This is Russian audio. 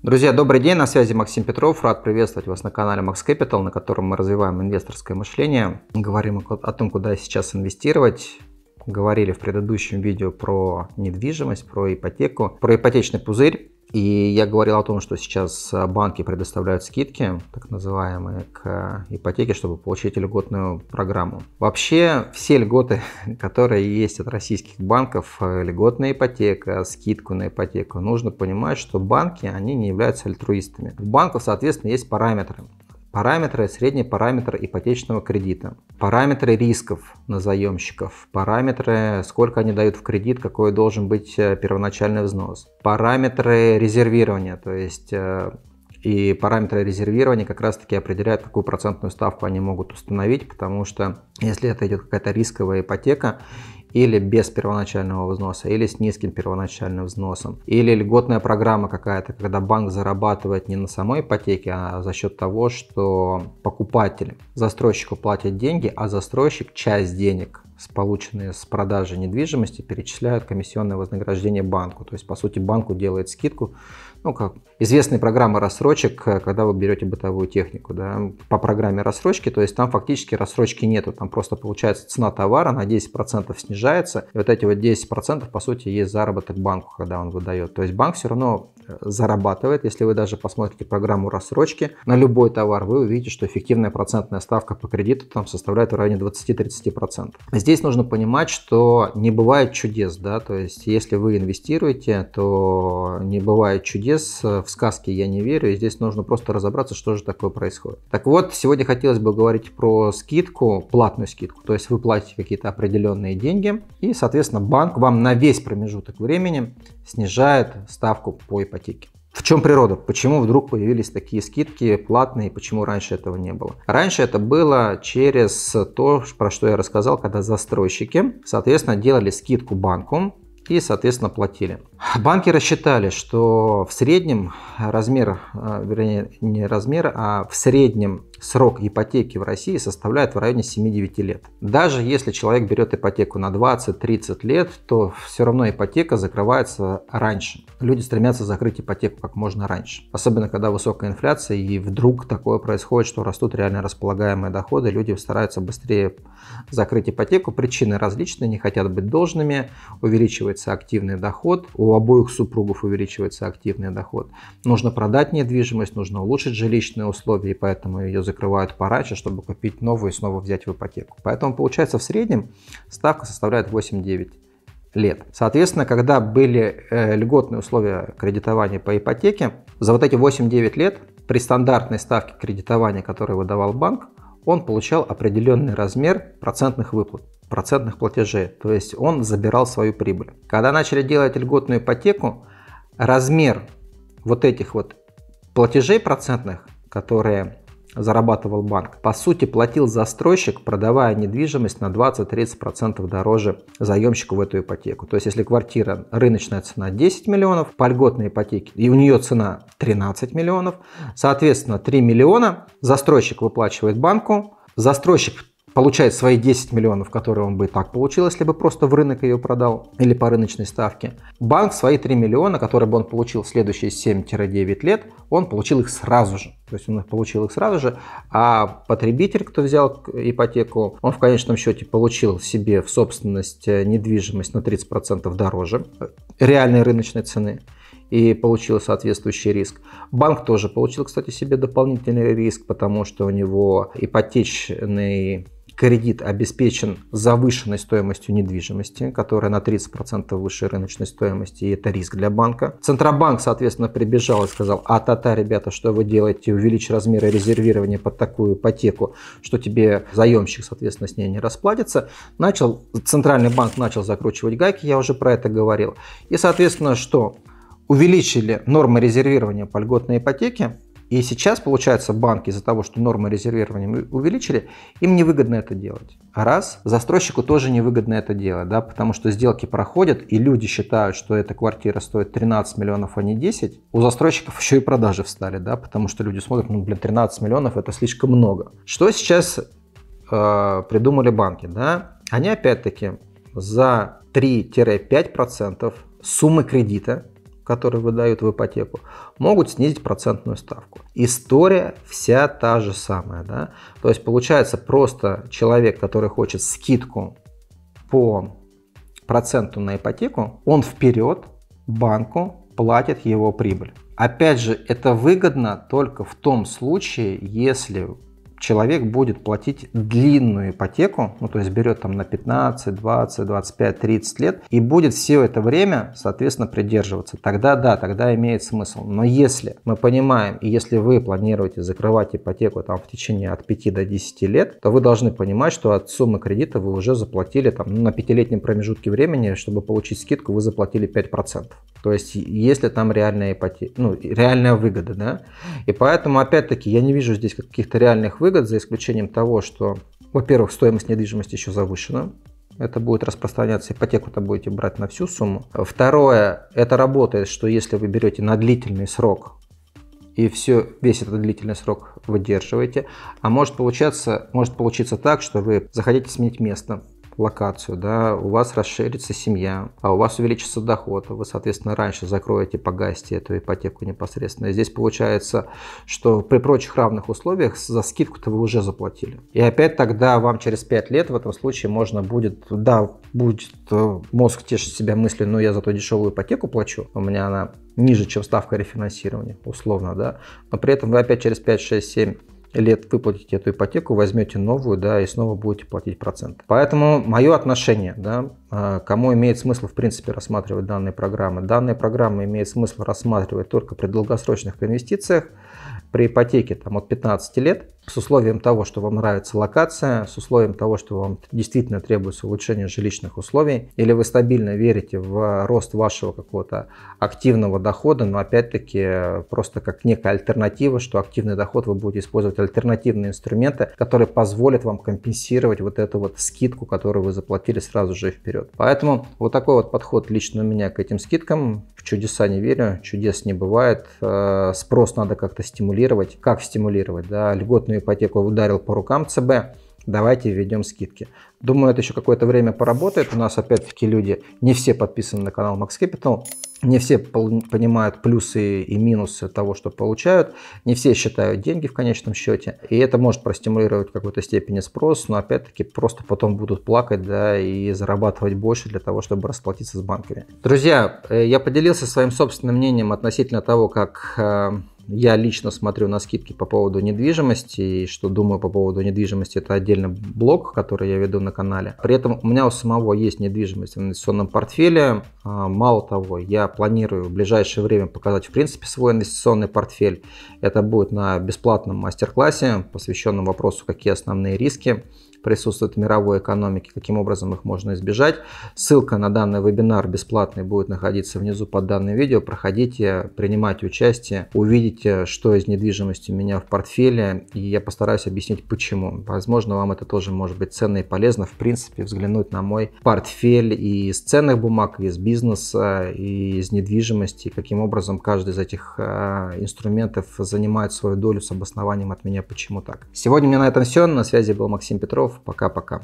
Друзья, добрый день, на связи Максим Петров, рад приветствовать вас на канале Max Capital, на котором мы развиваем инвесторское мышление, говорим о том, куда сейчас инвестировать, говорили в предыдущем видео про недвижимость, про ипотеку, про ипотечный пузырь. И я говорил о том, что сейчас а, банки предоставляют скидки, так называемые, к а, ипотеке, чтобы получить льготную программу. Вообще все льготы, которые есть от российских банков, э, льготная ипотека, скидку на ипотеку, нужно понимать, что банки, они не являются альтруистами. У банков, соответственно, есть параметры. Параметры, средний параметр ипотечного кредита, параметры рисков на заемщиков, параметры, сколько они дают в кредит, какой должен быть э, первоначальный взнос, параметры резервирования, то есть э, и параметры резервирования как раз-таки определяют, какую процентную ставку они могут установить, потому что если это идет какая-то рисковая ипотека, или без первоначального взноса, или с низким первоначальным взносом, или льготная программа какая-то, когда банк зарабатывает не на самой ипотеке, а за счет того, что покупатель застройщику платит деньги, а застройщик часть денег с полученные с продажи недвижимости перечисляют комиссионное вознаграждение банку. То есть, по сути, банку делает скидку. Ну, как известная программа рассрочек, когда вы берете бытовую технику, да, по программе рассрочки, то есть там фактически рассрочки нету, там просто получается цена товара на 10% снижается, и вот эти вот 10% по сути есть заработок банку, когда он выдает. То есть банк все равно зарабатывает. Если вы даже посмотрите программу рассрочки, на любой товар вы увидите, что эффективная процентная ставка по кредиту там составляет в районе 20-30%. Здесь нужно понимать, что не бывает чудес, да, то есть если вы инвестируете, то не бывает чудес, в сказки я не верю, и здесь нужно просто разобраться, что же такое происходит. Так вот, сегодня хотелось бы говорить про скидку, платную скидку, то есть вы платите какие-то определенные деньги, и, соответственно, банк вам на весь промежуток времени снижает ставку по ипотеке ипотеки. В чем природа? Почему вдруг появились такие скидки платные? Почему раньше этого не было? Раньше это было через то, про что я рассказал, когда застройщики, соответственно, делали скидку банку и, соответственно, платили. Банки рассчитали, что в среднем размер, э, вернее, не размер, а в среднем срок ипотеки в России составляет в районе 7-9 лет. Даже если человек берет ипотеку на 20-30 лет, то все равно ипотека закрывается раньше. Люди стремятся закрыть ипотеку как можно раньше. Особенно, когда высокая инфляция и вдруг такое происходит, что растут реально располагаемые доходы, люди стараются быстрее закрыть ипотеку. Причины различные, не хотят быть должными, увеличивать увеличивается активный доход, у обоих супругов увеличивается активный доход. Нужно продать недвижимость, нужно улучшить жилищные условия, и поэтому ее закрывают пораньше, чтобы купить новую и снова взять в ипотеку. Поэтому получается в среднем ставка составляет 8-9 лет. Соответственно, когда были э, льготные условия кредитования по ипотеке, за вот эти 8-9 лет при стандартной ставке кредитования, которую выдавал банк, он получал определенный размер процентных выплат процентных платежей, то есть он забирал свою прибыль. Когда начали делать льготную ипотеку, размер вот этих вот платежей процентных, которые зарабатывал банк, по сути платил застройщик, продавая недвижимость на 20-30% дороже заемщику в эту ипотеку. То есть, если квартира рыночная цена 10 миллионов, по льготной ипотеке, и у нее цена 13 миллионов, соответственно, 3 миллиона застройщик выплачивает банку, застройщик получает свои 10 миллионов, которые он бы и так получил, если бы просто в рынок ее продал или по рыночной ставке. Банк свои 3 миллиона, которые бы он получил в следующие 7-9 лет, он получил их сразу же. То есть он их получил их сразу же, а потребитель, кто взял ипотеку, он в конечном счете получил себе в собственность э, недвижимость на 30% дороже э, реальной рыночной цены и получил соответствующий риск. Банк тоже получил, кстати, себе дополнительный риск, потому что у него ипотечный кредит обеспечен завышенной стоимостью недвижимости, которая на 30% выше рыночной стоимости, и это риск для банка. Центробанк, соответственно, прибежал и сказал, а-та-та, ребята, что вы делаете, увеличь размеры резервирования под такую ипотеку, что тебе заемщик, соответственно, с ней не расплатится. Начал, Центральный банк начал закручивать гайки, я уже про это говорил. И, соответственно, что? Увеличили нормы резервирования по льготной ипотеке, и сейчас, получается, банки из-за того, что нормы резервирования увеличили, им невыгодно это делать. Раз, застройщику тоже невыгодно это делать, да, потому что сделки проходят, и люди считают, что эта квартира стоит 13 миллионов, а не 10. У застройщиков еще и продажи встали, да, потому что люди смотрят, ну, блин, 13 миллионов это слишком много. Что сейчас э, придумали банки, да? Они опять-таки за 3-5% суммы кредита которые выдают в ипотеку, могут снизить процентную ставку. История вся та же самая. Да? То есть получается просто человек, который хочет скидку по проценту на ипотеку, он вперед банку платит его прибыль. Опять же, это выгодно только в том случае, если человек будет платить длинную ипотеку, ну то есть берет там на 15, 20, 25, 30 лет и будет все это время, соответственно, придерживаться. Тогда да, тогда имеет смысл. Но если мы понимаем, и если вы планируете закрывать ипотеку там в течение от 5 до 10 лет, то вы должны понимать, что от суммы кредита вы уже заплатили там ну, на пятилетнем промежутке времени, чтобы получить скидку, вы заплатили 5%. То есть, если там реальная ипотека, ну, реальная выгода, да. И поэтому, опять-таки, я не вижу здесь каких-то реальных выгод, выгод, за исключением того, что, во-первых, стоимость недвижимости еще завышена, это будет распространяться, ипотеку то будете брать на всю сумму. Второе, это работает, что если вы берете на длительный срок и все, весь этот длительный срок выдерживаете, а может, получаться, может получиться так, что вы захотите сменить место, локацию, да, у вас расширится семья, а у вас увеличится доход, вы, соответственно, раньше закроете, погасите эту ипотеку непосредственно. И здесь получается, что при прочих равных условиях за скидку-то вы уже заплатили. И опять тогда вам через 5 лет в этом случае можно будет, да, будет э, мозг тешить себя мыслью, но «Ну, я зато дешевую ипотеку плачу, у меня она ниже, чем ставка рефинансирования, условно, да, но при этом вы опять через 5, 6, 7 лет выплатите эту ипотеку, возьмете новую, да, и снова будете платить процент. Поэтому мое отношение, да, а, кому имеет смысл, в принципе, рассматривать данные программы. Данные программы имеет смысл рассматривать только при долгосрочных инвестициях, при ипотеке там, от 15 лет с условием того, что вам нравится локация, с условием того, что вам действительно требуется улучшение жилищных условий, или вы стабильно верите в рост вашего какого-то активного дохода, но опять-таки просто как некая альтернатива, что активный доход вы будете использовать альтернативные инструменты, которые позволят вам компенсировать вот эту вот скидку, которую вы заплатили сразу же вперед. Поэтому вот такой вот подход лично у меня к этим скидкам. В чудеса не верю, чудес не бывает. Э, спрос надо как-то стимулировать стимулировать, как стимулировать, да, льготную ипотеку ударил по рукам ЦБ, давайте введем скидки. Думаю, это еще какое-то время поработает. У нас, опять-таки, люди не все подписаны на канал Max Capital, не все понимают плюсы и минусы того, что получают, не все считают деньги в конечном счете. И это может простимулировать в какой-то степени спрос, но, опять-таки, просто потом будут плакать да, и зарабатывать больше для того, чтобы расплатиться с банками. Друзья, э, я поделился своим собственным мнением относительно того, как э, я лично смотрю на скидки по поводу недвижимости, и что думаю по поводу недвижимости, это отдельный блог, который я веду на канале. При этом у меня у самого есть недвижимость в инвестиционном портфеле. А, мало того, я планирую в ближайшее время показать, в принципе, свой инвестиционный портфель. Это будет на бесплатном мастер-классе, посвященном вопросу, какие основные риски присутствуют в мировой экономике, каким образом их можно избежать. Ссылка на данный вебинар бесплатный будет находиться внизу под данным видео. Проходите, принимайте участие, увидите, что из недвижимости у меня в портфеле, и я постараюсь объяснить почему. Возможно, вам это тоже может быть ценно и полезно, в принципе, взглянуть на мой портфель и из ценных бумаг, и из бизнеса, и из недвижимости, каким образом каждый из этих э, инструментов занимает свою долю с обоснованием от меня, почему так. Сегодня у меня на этом все. На связи был Максим Петров. Пока-пока.